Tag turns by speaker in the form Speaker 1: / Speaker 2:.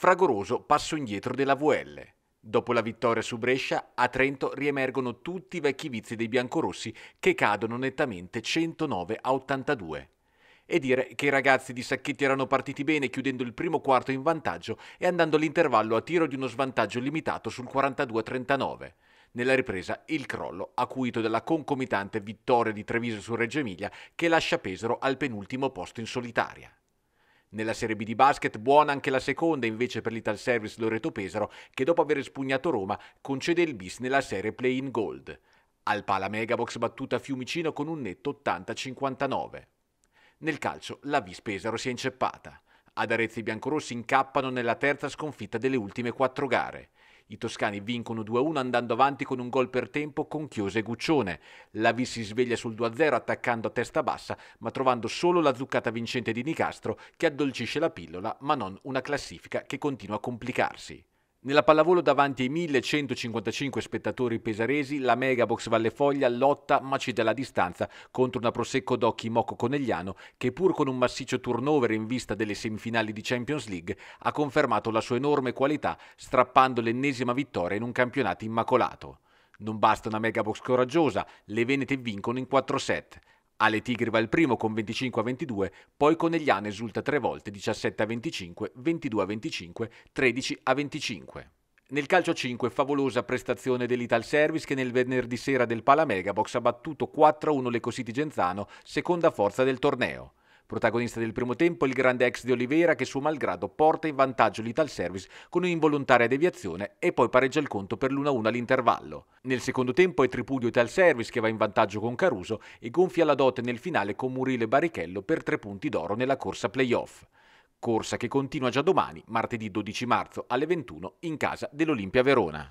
Speaker 1: Fragoroso passo indietro della VL. Dopo la vittoria su Brescia, a Trento riemergono tutti i vecchi vizi dei biancorossi che cadono nettamente 109 a 82. E dire che i ragazzi di Sacchetti erano partiti bene chiudendo il primo quarto in vantaggio e andando all'intervallo a tiro di uno svantaggio limitato sul 42-39. Nella ripresa il crollo, acuito dalla concomitante vittoria di Treviso su Reggio Emilia, che lascia Pesaro al penultimo posto in solitaria. Nella Serie B di basket buona anche la seconda invece per l'Ital Service Loreto Pesaro che dopo aver spugnato Roma concede il bis nella Serie Play in Gold. Al Pala Megabox battuta Fiumicino con un netto 80-59. Nel calcio la Vis Pesaro si è inceppata. Ad Arezzi i biancorossi incappano nella terza sconfitta delle ultime quattro gare. I toscani vincono 2-1 andando avanti con un gol per tempo con Chiose e Guccione. La Lavi si sveglia sul 2-0 attaccando a testa bassa, ma trovando solo la zuccata vincente di Nicastro che addolcisce la pillola, ma non una classifica che continua a complicarsi. Nella pallavolo davanti ai 1155 spettatori pesaresi, la Megabox Valle Foglia lotta ma cede la distanza contro una Prosecco d'Occhi Mocco Conegliano che pur con un massiccio turnover in vista delle semifinali di Champions League ha confermato la sua enorme qualità strappando l'ennesima vittoria in un campionato immacolato. Non basta una Megabox coraggiosa, le Venete vincono in 4 set. Ale Tigri va il primo con 25 a 22, poi Conegliano esulta tre volte 17 a 25, 22 a 25, 13 a 25. Nel calcio 5 favolosa prestazione dell'Ital Service che nel venerdì sera del Palamegabox ha battuto 4-1 a l'Ecositi Genzano, seconda forza del torneo. Protagonista del primo tempo il grande ex di Oliveira che suo malgrado porta in vantaggio l'Ital Service con un'involontaria deviazione e poi pareggia il conto per l'1-1 all'intervallo. Nel secondo tempo è Tripudio Service che va in vantaggio con Caruso e gonfia la dote nel finale con e Barichello per tre punti d'oro nella corsa playoff. Corsa che continua già domani, martedì 12 marzo alle 21 in casa dell'Olimpia Verona.